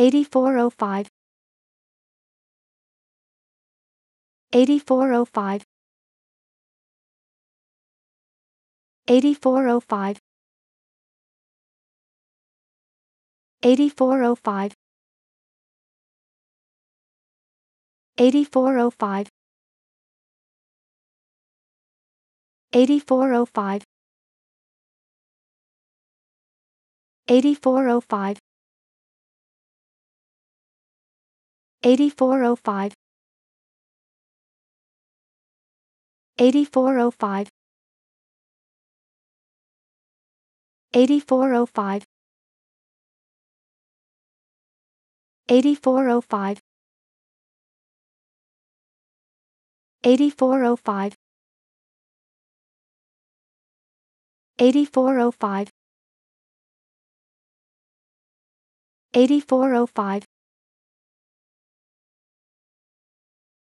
8405 8405 8405 8405 8405 8405 8405 8405 8405 8405 8405 8405 8405 8405